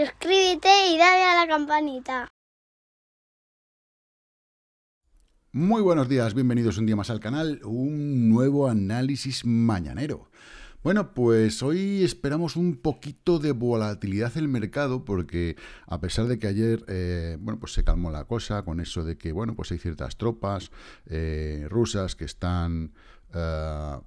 Suscríbete y dale a la campanita. Muy buenos días, bienvenidos un día más al canal, un nuevo análisis mañanero. Bueno, pues hoy esperamos un poquito de volatilidad en el mercado porque a pesar de que ayer eh, bueno, pues se calmó la cosa con eso de que bueno, pues hay ciertas tropas eh, rusas que están eh,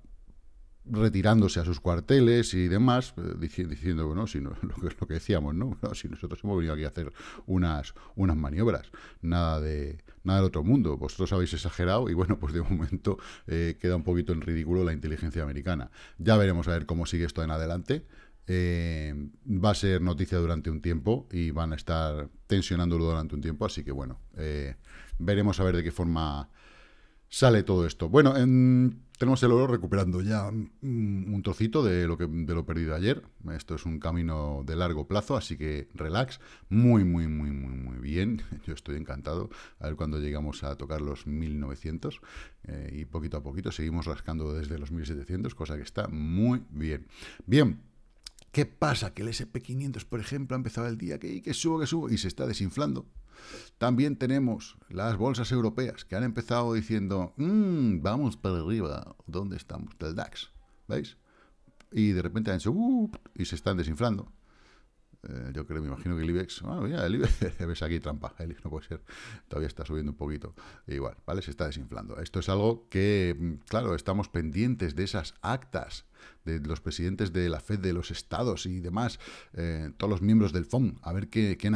retirándose a sus cuarteles y demás, eh, diciendo, bueno, si no, lo, que, lo, que, decíamos, ¿no? si nosotros hemos venido aquí a hacer unas, unas maniobras, nada de nada del otro mundo, vosotros habéis exagerado y bueno, pues de momento eh, queda un poquito en ridículo la inteligencia americana. Ya veremos a ver cómo sigue esto en adelante. Eh, va a ser noticia durante un tiempo y van a estar tensionándolo durante un tiempo, así que bueno, veremos a ver de qué forma sale todo esto. Bueno, tenemos el oro recuperando ya un trocito de lo, que, de lo perdido ayer. Esto es un camino de largo plazo, así que relax. Muy, muy, muy, muy, muy bien. Yo estoy encantado. A ver cuando llegamos a tocar los 1900. Eh, y poquito a poquito seguimos rascando desde los 1700, cosa que está muy bien. Bien. ¿Qué pasa? Que el SP500, por ejemplo, ha empezado el día que subo, que subo y se está desinflando. También tenemos las bolsas europeas que han empezado diciendo, mm, vamos para arriba, ¿dónde estamos? Del DAX, ¿veis? Y de repente han hecho, y se están desinflando. Eh, yo creo, me imagino que el IBEX, bueno, ah, mira, el IBEX, aquí trampa, el IBEX no puede ser, todavía está subiendo un poquito, igual, ¿vale? Se está desinflando. Esto es algo que, mm, claro, estamos pendientes de esas actas de los presidentes de la FED, de los estados y demás, eh, todos los miembros del FOM, a ver qué, qué,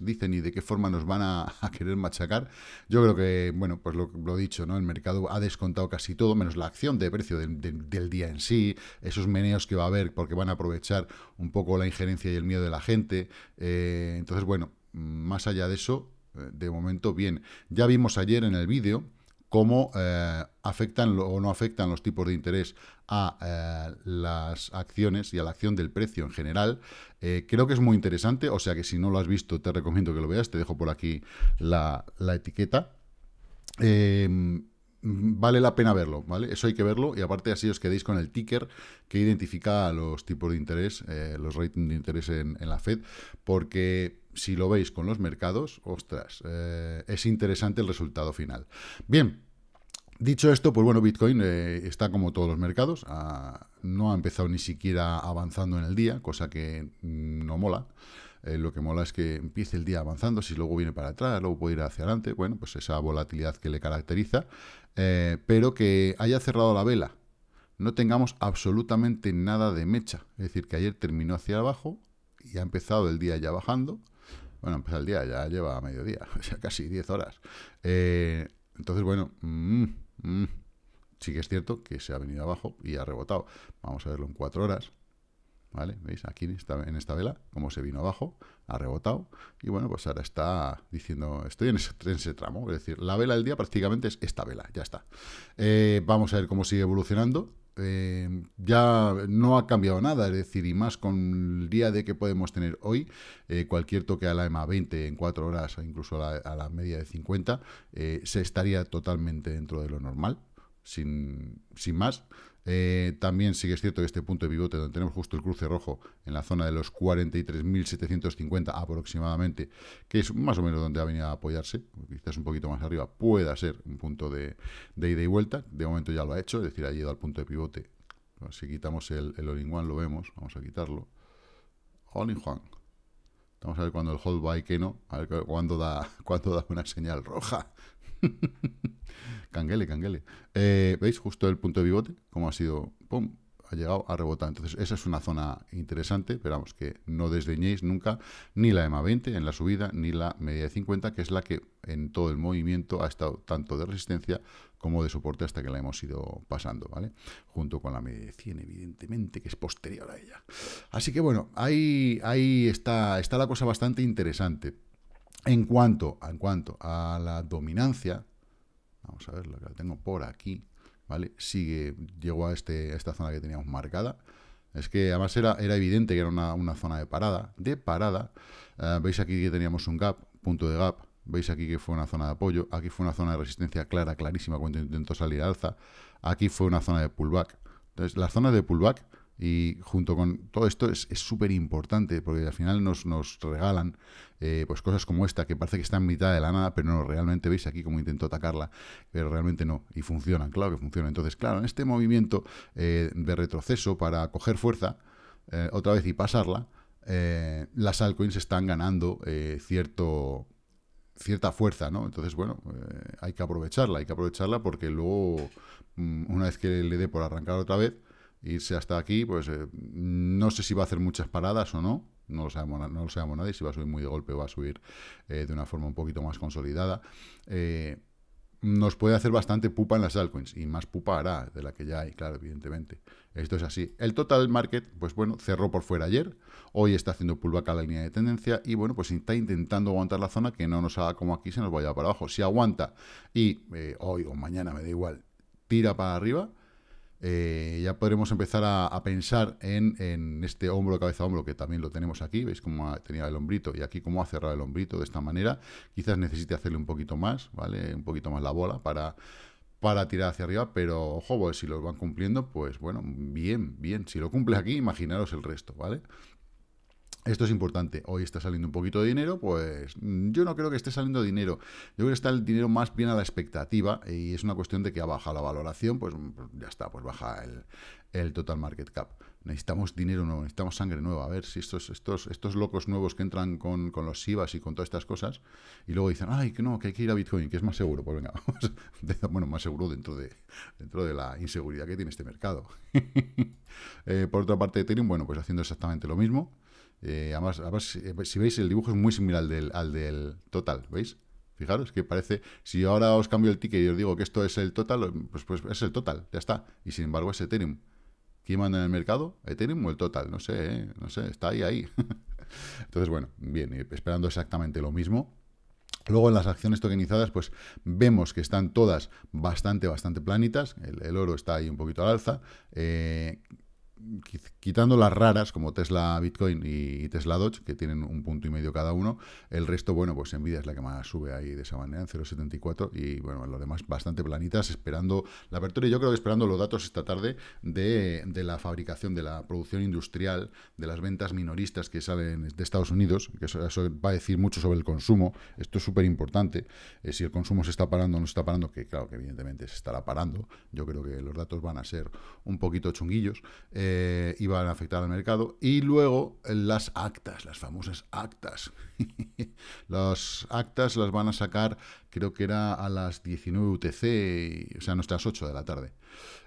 dicen y de qué forma nos van a, querer machacar. Yo creo que, bueno, pues lo, lo, dicho, ¿no? El mercado ha descontado casi todo, menos la acción de precio del, día en sí, esos meneos que va a haber, porque van a aprovechar un poco la injerencia y el miedo de la gente. Eh, entonces, bueno, más allá de eso, eh, de momento bien. Ya vimos ayer en el vídeo cómo eh, afectan o no afectan los tipos de interés a eh, las acciones y a la acción del precio en general. Eh, creo que es muy interesante, o sea que si no lo has visto te recomiendo que lo veas, te dejo por aquí la, etiqueta. Em, vale la pena verlo, ¿vale? Eso hay que verlo y aparte así os quedéis con el ticker que identifica los tipos de interés, los ratings de interés en la Fed, porque si lo veis con los mercados, ostras, eh, es interesante el resultado final. Bien, Dicho esto, pues bueno, Bitcoin eh, está como todos los mercados, ah, no ha empezado ni siquiera avanzando en el día, cosa que mm, no mola. Eh, lo que mola es que empiece el día avanzando, si luego viene para atrás, luego puede ir hacia adelante, bueno, pues esa volatilidad que le caracteriza, pero que haya cerrado la vela, no tengamos absolutamente nada de mecha, es decir, que ayer terminó hacia abajo y ha empezado el día ya bajando, bueno, empieza pues el día, ya lleva mediodía, o sea, casi 10 horas. Eh, entonces, bueno, mm, mm, sí que es cierto que se ha venido abajo y ha rebotado. Vamos a verlo en 4 horas. ¿Vale? ¿Veis? Aquí en esta, en esta vela, cómo se vino abajo, ha rebotado. Y bueno, pues ahora está diciendo, estoy en ese, ese tramo. Es decir, la vela del día prácticamente es esta vela, ya está. Eh, vamos a ver cómo sigue evolucionando. Eh, ya no ha cambiado nada, es decir, y más con el día de que podemos tener hoy, eh, cualquier toque a la EMA 20 en 4 horas, incluso a la, media de 50, eh, se estaría totalmente dentro de lo normal, sin, sin más. Eh, también sí que es cierto que este punto de pivote, donde tenemos justo el cruce rojo en la zona de los 43.750 aproximadamente, que es más o menos donde ha venido a apoyarse, quizás un poquito más arriba, pueda ser un punto de, ida y vuelta. De momento ya lo ha hecho, es decir, ha llegado al punto de pivote. Si quitamos el, el one lo vemos, vamos a quitarlo. all in Vamos a ver cuando el hold by que no, a ver cuándo da, cuando da una señal roja. canguele, canguele. Eh, ¿Veis? Justo el punto de pivote, como ha sido, pum, ha llegado a rebotar. Entonces, esa es una zona interesante, pero vamos, que no desdeñéis nunca ni la EMA 20 en la subida, ni la media de 50, que es la que en todo el movimiento ha estado tanto de resistencia como de soporte hasta que la hemos ido pasando, ¿vale? Junto con la media de 100, evidentemente, que es posterior a ella. Así que, bueno, ahí, está, está la cosa bastante interesante. En cuanto, a la dominancia, vamos a ver lo que tengo por aquí, ¿vale? Sigue, llegó a, este, esta zona que teníamos marcada. Es que además era, evidente que era una, zona de parada, de parada. Eh, veis aquí que teníamos un gap, punto de gap. Veis aquí que fue una zona de apoyo. Aquí fue una zona de resistencia clara, clarísima, cuando intentó salir alza. Aquí fue una zona de pullback. Entonces, las zonas de pullback y junto con todo esto es súper importante porque al final nos, nos regalan eh, pues cosas como esta que parece que está en mitad de la nada, pero no, realmente veis aquí como intento atacarla, pero realmente no. Y funcionan, claro que funcionan. Entonces, claro, en este movimiento eh, de retroceso para coger fuerza eh, otra vez y pasarla, las altcoins están ganando cierto, cierta fuerza, ¿no? Entonces, bueno, hay que aprovecharla, hay que aprovecharla porque luego, mm, una vez que le dé por arrancar otra vez, irse hasta aquí, pues eh, no sé si va a hacer muchas paradas o no, no lo sabemos, no lo nadie, si va a subir muy de golpe o va a subir eh, de una forma un poquito más consolidada. Eh, nos puede hacer bastante pupa en las altcoins, y más pupa hará de la que ya hay, claro, evidentemente. Esto es así. El total market, pues bueno, cerró por fuera ayer, hoy está haciendo pullback a la línea de tendencia, y bueno, pues está intentando aguantar la zona que no nos haga como aquí, se nos vaya para abajo. Si aguanta, y hoy o mañana, me da igual, tira para arriba, eh, ya podremos empezar a, pensar en, este hombro, cabeza, hombro, que también lo tenemos aquí, veis cómo tenía el hombrito y aquí cómo ha cerrado el hombrito de esta manera, quizás necesite hacerle un poquito más, ¿vale? Un poquito más la bola para, para tirar hacia arriba, pero ojo, pues si lo van cumpliendo, pues bueno, bien, bien, si lo cumple aquí, imaginaros el resto, ¿vale? vale esto es importante. Hoy está saliendo un poquito de dinero, pues mm, yo no creo que esté saliendo dinero. Yo creo que está el dinero más bien a la expectativa y es una cuestión de que ha bajado la valoración, pues, mm, pues ya está, pues baja el, total market cap. Necesitamos dinero nuevo, necesitamos sangre nueva. A ver si estos, estos, estos locos nuevos que entran con, los SIVAs y con todas estas cosas y luego dicen, ay, que no, que hay que ir a Bitcoin, que es más seguro. Pues venga, vamos. bueno, más seguro dentro de, dentro de la inseguridad que tiene este mercado. Eh, por otra parte, Ethereum, bueno, pues haciendo exactamente lo mismo. Eh, además, eh, si veis, el dibujo es muy similar al del, total, ¿veis? Fijaros que parece, si ahora os cambio el ticket y os digo que esto es el total, eh, pues, pues es el total, ya está. Y sin embargo es Ethereum. ¿Quién manda en el mercado? ¿Ethereum o el total? No sé, no sé, está ahí, ahí. Entonces, bueno, bien, esperando exactamente lo mismo. Luego en las acciones tokenizadas, pues vemos que están todas bastante, bastante planitas. El, oro está ahí un poquito al alza. Eh, quitando las raras como Tesla Bitcoin y Tesla Dodge, que tienen un punto y medio cada uno, el resto, bueno, pues Nvidia es la que más sube ahí de esa manera, en 0,74, y bueno, lo demás bastante planitas, esperando la apertura, y yo creo que esperando los datos esta tarde de, la fabricación, de la producción industrial, de las ventas minoristas que salen de Estados Unidos, que eso, va a decir mucho sobre el consumo, esto es súper importante, eh, si el consumo se está parando o no se está parando, que claro que evidentemente se estará parando, yo creo que los datos van a ser un poquito chunguillos, eh, eh, iban a afectar al mercado. Y luego eh, las actas, las famosas actas. las actas las van a sacar, creo que era a las 19 UTC, o sea, nuestras 8 de la tarde.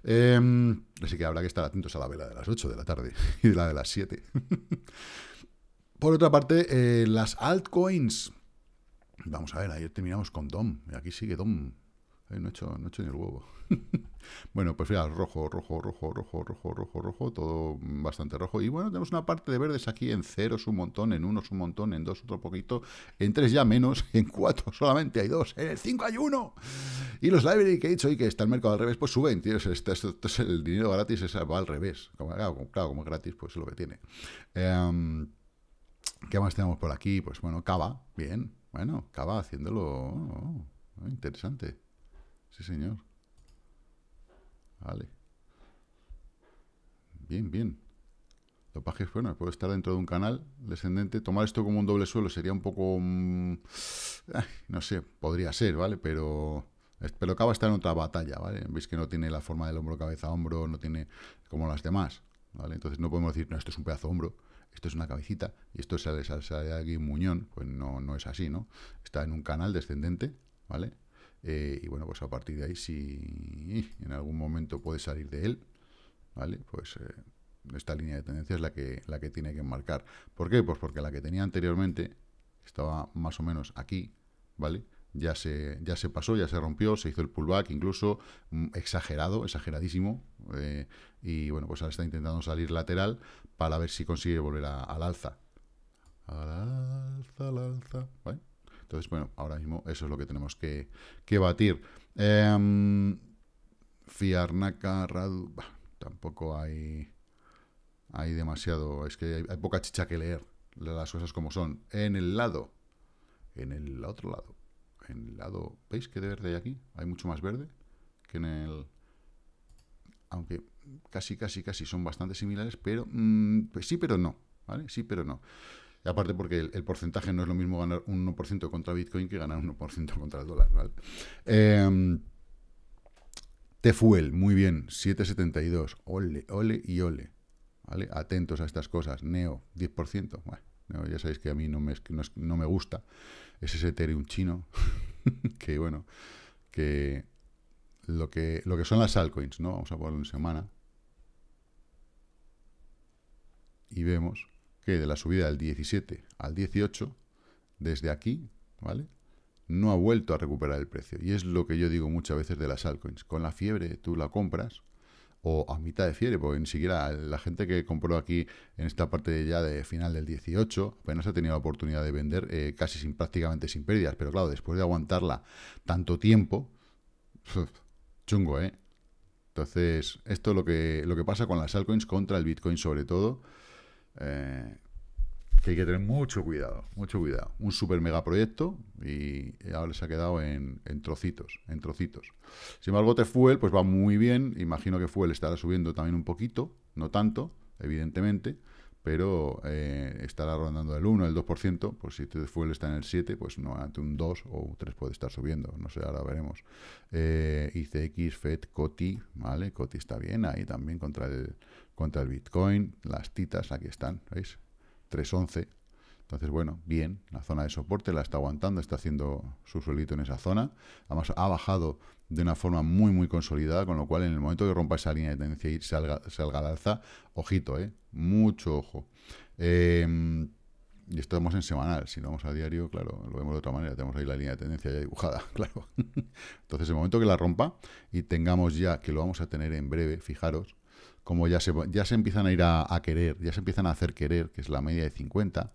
Em, así que habrá que estar atentos a la vela de las 8 de la tarde y de la de las 7. Por otra parte, eh, las altcoins. Vamos a ver, ayer terminamos con DOM. aquí sigue DOM no he hecho, no ni el huevo. bueno, pues mira, rojo, rojo, rojo, rojo, rojo, rojo, rojo, todo bastante rojo. Y bueno, tenemos una parte de verdes aquí en ceros un montón, en es un montón, en dos otro poquito, en tres ya menos, en cuatro solamente hay dos, en el cinco hay uno. Y los library que he dicho hoy que está el mercado al revés, pues suben, tío. el dinero gratis va al revés. claro, como es gratis, pues es lo que tiene. Em, ¿Qué más tenemos por aquí? Pues bueno, Cava, bien, bueno, Cava haciéndolo oh, interesante. Sí, señor. Vale. Bien, bien. Lo es, bueno, puede estar dentro de un canal descendente. Tomar esto como un doble suelo sería un poco... Mm, no sé, podría ser, ¿vale? Pero... Pero acaba de estar en otra batalla, ¿vale? Veis que no tiene la forma del hombro cabeza hombro, no tiene como las demás, ¿vale? Entonces no podemos decir, no, esto es un pedazo hombro, esto es una cabecita, y esto sale, sale, sale aquí muñón, pues no, no es así, ¿no? Está en un canal descendente, ¿vale? Eh, y bueno, pues a partir de ahí, si en algún momento puede salir de él, ¿vale? Pues eh, esta línea de tendencia es la que, la que tiene que marcar. ¿Por qué? Pues porque la que tenía anteriormente estaba más o menos aquí, ¿vale? Ya se, ya se pasó, ya se rompió, se hizo el pullback, incluso mm, exagerado, exageradísimo. Eh, y bueno, pues ahora está intentando salir lateral para ver si consigue volver al alza. Al alza, al alza, ¿vale? Entonces, bueno, ahora mismo eso es lo que tenemos que, batir. Eh, Fiarnaca, Radu... tampoco hay, hay demasiado... Es que hay, poca chicha que leer las cosas como son. En el lado, en el otro lado, en el lado... ¿Veis que de verde hay aquí? Hay mucho más verde que en el... Aunque casi, casi, casi son bastante similares, pero... Mm, pues sí, pero no, ¿vale? Sí, pero no aparte porque el, porcentaje no es lo mismo ganar un 1% contra Bitcoin que ganar un 1% contra el dólar, ¿vale? Em, Tefuel, muy bien, 7,72. Ole, ole y ole. ¿Vale? Atentos a estas cosas. Neo, 10%. Bueno, ya sabéis que a mí no me, no, me gusta. Es ese Ethereum chino. que bueno, que lo, que lo que son las altcoins, ¿no? Vamos a ponerlo en semana. Y vemos de la subida del 17 al 18, desde aquí, ¿vale? No ha vuelto a recuperar el precio. Y es lo que yo digo muchas veces de las altcoins. Con la fiebre tú la compras, o a mitad de fiebre, porque ni siquiera la gente que compró aquí en esta parte ya de final del 18 apenas ha tenido oportunidad de vender eh, casi sin prácticamente sin pérdidas, pero claro, después de aguantarla tanto tiempo, chungo, ¿eh? Entonces, esto es lo que, lo que pasa con las altcoins contra el Bitcoin sobre todo. Eh, que hay que tener mucho cuidado, mucho cuidado. Un super mega proyecto y eh, ahora se ha quedado en, trocitos, en trocitos. Sin embargo, Tefuel pues va muy bien, imagino que Fuel estará subiendo también un poquito, no tanto, evidentemente, pero eh, estará rondando el 1, el 2%, pues si este fuel está en el 7, pues no, ante un 2 o un 3 puede estar subiendo, no sé, ahora veremos. Eh, ICX, FED, COTI, ¿vale? COTI está bien ahí también contra el, contra el Bitcoin, las titas, aquí están, ¿veis? 3.11, entonces, bueno, bien, la zona de soporte la está aguantando, está haciendo su suelito en esa zona. Además, ha bajado de una forma muy, muy consolidada, con lo cual en el momento que rompa esa línea de tendencia y salga, salga al alza, ojito, ¿eh? Mucho ojo. Em, y estamos en semanal, si no vamos a diario, claro, lo vemos de otra manera, tenemos ahí la línea de tendencia ya dibujada, claro. Entonces, en el momento que la rompa y tengamos ya, que lo vamos a tener en breve, fijaros, como ya se, ya se empiezan a ir a, a querer, ya se empiezan a hacer querer, que es la media de 50,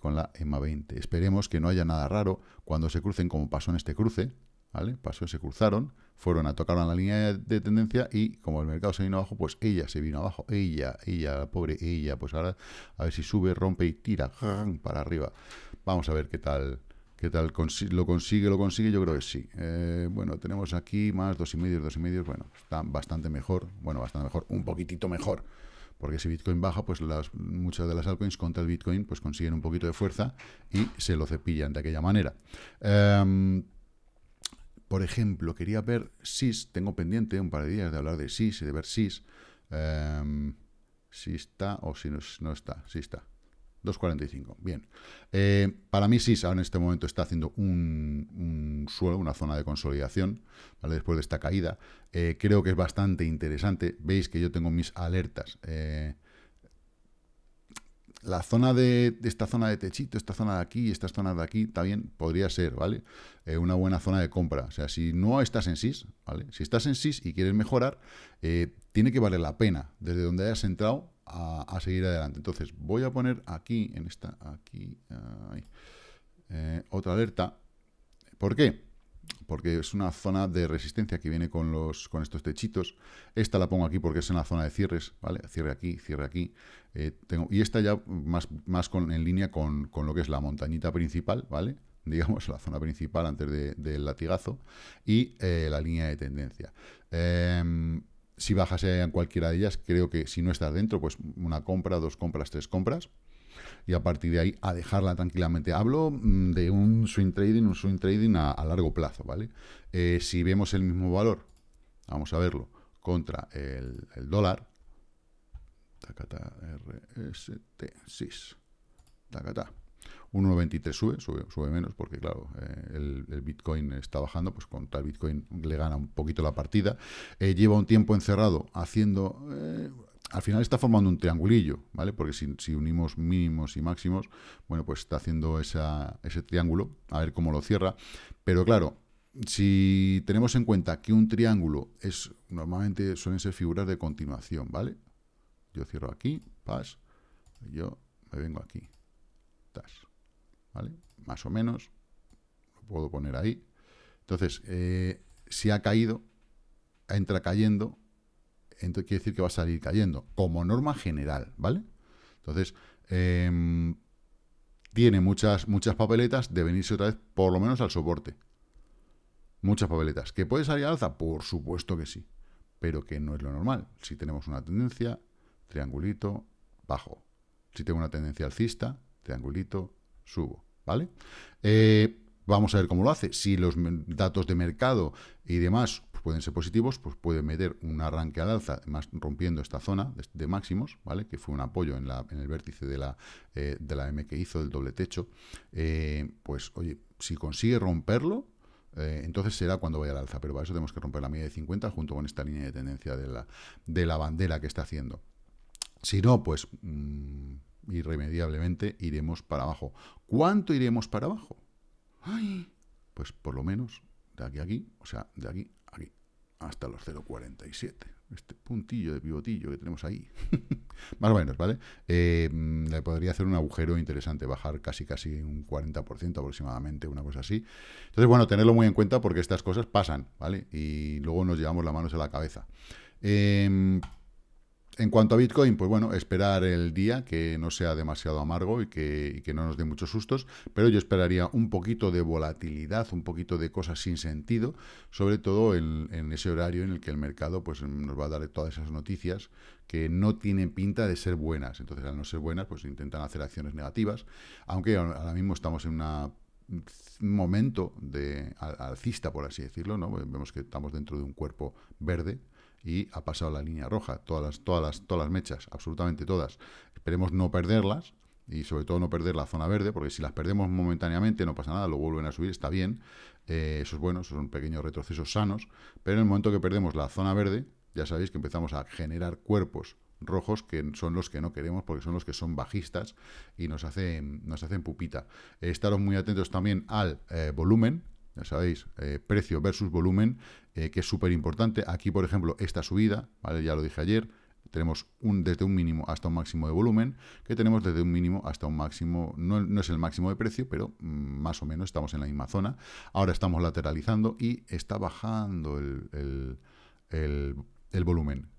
con la EMA 20. Esperemos que no haya nada raro cuando se crucen como pasó en este cruce, ¿vale? Pasó, se cruzaron, fueron a tocar la línea de tendencia y como el mercado se vino abajo, pues ella se vino abajo, ella, ella, la pobre ella, pues ahora a ver si sube, rompe y tira para arriba. Vamos a ver qué tal, ¿Qué tal? ¿Lo consigue? ¿Lo consigue? Yo creo que sí. Eh, bueno, tenemos aquí más dos y medio, dos y medio. Bueno, está bastante mejor. Bueno, bastante mejor. Un poquitito mejor porque si Bitcoin baja, pues muchas de las altcoins contra el Bitcoin pues consiguen un poquito de fuerza y se lo cepillan de aquella manera. Em, por ejemplo, quería ver SIS, tengo pendiente un par de días de hablar de SIS y de ver SIS. Em, si está o si no, no está, si está. 2.45, bien. Eh, para mí ahora en este momento está haciendo un, suelo, una zona de consolidación, ¿vale? Después de esta caída. Eh, creo que es bastante interesante. Veis que yo tengo mis alertas. Eh, la zona de, esta zona de techito, esta zona de aquí, y esta zona de aquí, también podría ser, ¿vale? una buena zona de compra. O sea, si no estás en SIS, ¿vale? Si estás en SIS y quieres mejorar, tiene que valer la pena desde donde hayas entrado a, seguir adelante. Entonces, voy a poner aquí, en esta, aquí, eh, otra alerta. ¿Por qué? Porque es una zona de resistencia que viene con, los, con estos techitos. Esta la pongo aquí porque es en la zona de cierres, ¿vale? Cierre aquí, cierre aquí. Eh, tengo, y esta ya más, más con, en línea con, lo que es la montañita principal, ¿vale? Digamos, la zona principal antes del latigazo y eh, la línea de tendencia. Em, si bajas en cualquiera de ellas, creo que si no estás dentro, pues una compra, dos compras, tres compras. Y a partir de ahí, a dejarla tranquilamente. Hablo mm, de un swing trading, un swing trading a, largo plazo, ¿vale? Eh, si vemos el mismo valor, vamos a verlo, contra el, dólar, tacata, RST, 6, tacata, 1,93 sube, sube, menos, porque claro, eh, el, Bitcoin está bajando, pues con tal Bitcoin le gana un poquito la partida. Eh, lleva un tiempo encerrado haciendo... Eh, al final está formando un triangulillo, ¿vale? Porque si, unimos mínimos y máximos, bueno, pues está haciendo ese triángulo, a ver cómo lo cierra. Pero claro, si tenemos en cuenta que un triángulo es, normalmente suelen ser figuras de continuación, ¿vale? Yo cierro aquí, pas, yo me vengo aquí, ¿vale? Más o menos, lo puedo poner ahí. Entonces, eh, si ha caído, entra cayendo, entonces quiere decir que va a salir cayendo, como norma general, ¿vale? Entonces, em, tiene muchas, muchas papeletas de venirse otra vez, por lo menos al soporte. Muchas papeletas. ¿Que puede salir alza? Por supuesto que sí, pero que no es lo normal. Si tenemos una tendencia, triangulito, bajo. Si tengo una tendencia alcista, triangulito, subo, ¿vale? Eh, vamos a ver cómo lo hace. Si los datos de mercado y demás pues, pueden ser positivos, pues puede meter un arranque al alza, más rompiendo esta zona de, máximos, ¿vale? Que fue un apoyo en, el vértice de la, eh, de la M que hizo, del doble techo. Eh, pues, oye, si consigue romperlo, entonces será cuando vaya al alza. Pero para eso tenemos que romper la media de 50 junto con esta línea de tendencia de la, de la bandera que está haciendo. Si no, pues... Mm, irremediablemente iremos para abajo. ¿Cuánto iremos para abajo? Pues por lo menos de aquí a aquí, o sea, de aquí a aquí, hasta los 0,47. Este puntillo de pivotillo que tenemos ahí. Más o menos, ¿vale? Eh, le podría hacer un agujero interesante, bajar casi casi un 40% aproximadamente, una cosa así. Entonces, bueno, tenerlo muy en cuenta porque estas cosas pasan, ¿vale? Y luego nos llevamos las manos a la cabeza. Eh, en cuanto a Bitcoin, pues bueno, esperar el día que no sea demasiado amargo y que, no nos dé muchos sustos, pero yo esperaría un poquito de volatilidad, un poquito de cosas sin sentido, sobre todo en, ese horario en el que el mercado pues, nos va a dar todas esas noticias que no tienen pinta de ser buenas. Entonces, al no ser buenas, pues intentan hacer acciones negativas, aunque ahora mismo estamos en un momento de alcista, por así decirlo, ¿no? Vemos que estamos dentro de un cuerpo verde, y ha pasado la línea roja, todas las, todas todas las mechas, absolutamente todas. Esperemos no perderlas y sobre todo no perder la zona verde, porque si las perdemos momentáneamente no pasa nada, lo vuelven a subir, está bien, eh, eso es bueno, son pequeños retrocesos sanos, pero en el momento que perdemos la zona verde, ya sabéis que empezamos a generar cuerpos rojos que son los que no queremos porque son los que son bajistas y nos hacen, nos hacen pupita. Eh, estaros muy atentos también al eh, volumen, ya sabéis, eh, precio versus volumen, eh, que es súper importante. Aquí, por ejemplo, esta subida, ¿vale? ya lo dije ayer, tenemos un, desde un mínimo hasta un máximo de volumen, que tenemos desde un mínimo hasta un máximo, no, es el máximo de precio, pero mm, más o menos estamos en la misma zona. Ahora estamos lateralizando y está bajando el volumen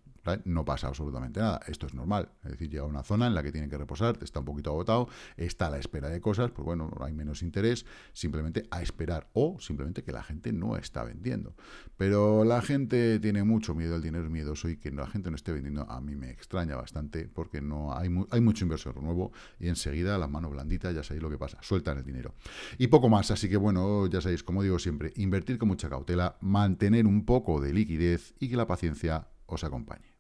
no pasa absolutamente nada. Esto es normal. Es decir, llega una zona en la que tiene que reposar, está un poquito agotado, está a la espera de cosas, pues bueno, hay menos interés, simplemente a esperar o simplemente que la gente no está vendiendo. Pero la gente tiene mucho miedo, el dinero es miedoso y que la gente no esté vendiendo a mí me extraña bastante porque no hay, hay mucho inversor nuevo y enseguida la mano blandita, ya sabéis lo que pasa, sueltan el dinero. Y poco más, así que bueno, ya sabéis, como digo siempre, invertir con mucha cautela, mantener un poco de liquidez y que la paciencia os acompañe.